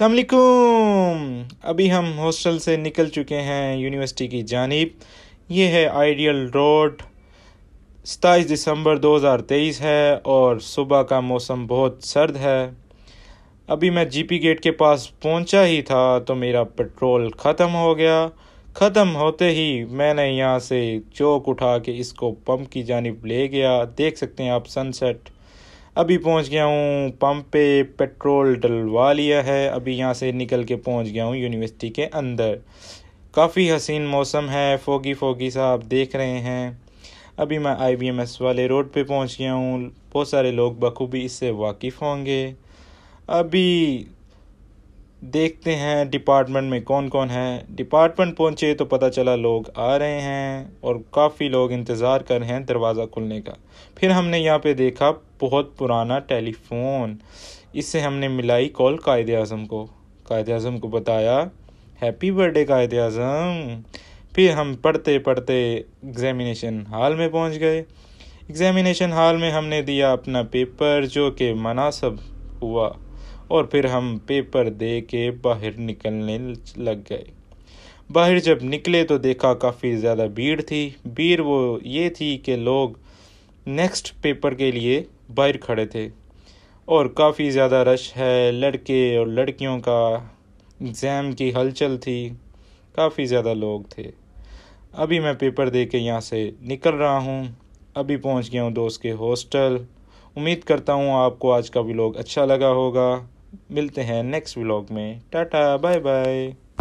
अलकुम अभी हम हॉस्टल से निकल चुके हैं यूनिवर्सिटी की जानब ये है आइडियल रोड सताईस दिसंबर 2023 है और सुबह का मौसम बहुत सर्द है अभी मैं जीपी गेट के पास पहुंचा ही था तो मेरा पेट्रोल ख़त्म हो गया ख़त्म होते ही मैंने यहाँ से चौक उठा के इसको पंप की जानब ले गया देख सकते हैं आप सनसेट अभी पहुंच गया हूँ पंप पे पेट्रोल डलवा लिया है अभी यहाँ से निकल के पहुंच गया हूँ यूनिवर्सिटी के अंदर काफ़ी हसीन मौसम है फोगी फोगी सा आप देख रहे हैं अभी मैं आईबीएमएस वाले रोड पे पहुंच गया हूँ बहुत सारे लोग बखूबी इससे वाकिफ़ होंगे अभी देखते हैं डिपार्टमेंट में कौन कौन है डिपार्टमेंट पहुंचे तो पता चला लोग आ रहे हैं और काफ़ी लोग इंतज़ार कर रहे हैं दरवाज़ा खुलने का फिर हमने यहाँ पे देखा बहुत पुराना टेलीफोन इससे हमने मिलाई कॉल कायद अज़म को कायद अज़म को बताया हैप्पी बर्थडे कायद अज़म फिर हम पढ़ते पढ़ते एग्ज़ामिनेशन हाल में पहुँच गए एग्ज़ामिनेशन हाल में हमने दिया अपना पेपर जो कि मनासब हुआ और फिर हम पेपर दे के बाहर निकलने लग गए बाहर जब निकले तो देखा काफ़ी ज़्यादा भीड़ थी भीड़ वो ये थी कि लोग नेक्स्ट पेपर के लिए बाहर खड़े थे और काफ़ी ज़्यादा रश है लड़के और लड़कियों का एग्ज़ाम की हलचल थी काफ़ी ज़्यादा लोग थे अभी मैं पेपर दे के यहाँ से निकल रहा हूँ अभी पहुँच गया हूँ दोस्त के हॉस्टल उम्मीद करता हूँ आपको आज का व्लॉग अच्छा लगा होगा मिलते हैं नेक्स्ट व्लॉग में टाटा बाय बाय